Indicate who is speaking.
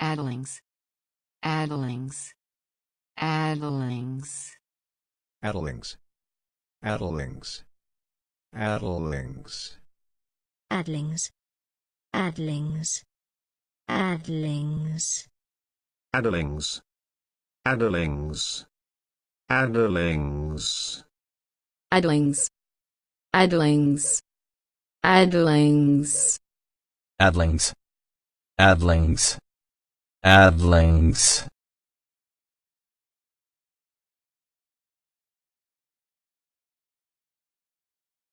Speaker 1: Adelings. Adelings. Adelings. Adelings. Adelings. Adelings.
Speaker 2: Adelings. Adelings.
Speaker 1: Adelings. Adelings. Adelings.
Speaker 3: Adelings. Adelings. Adelings.
Speaker 1: Adelings. Adelings. Adelings. Adlings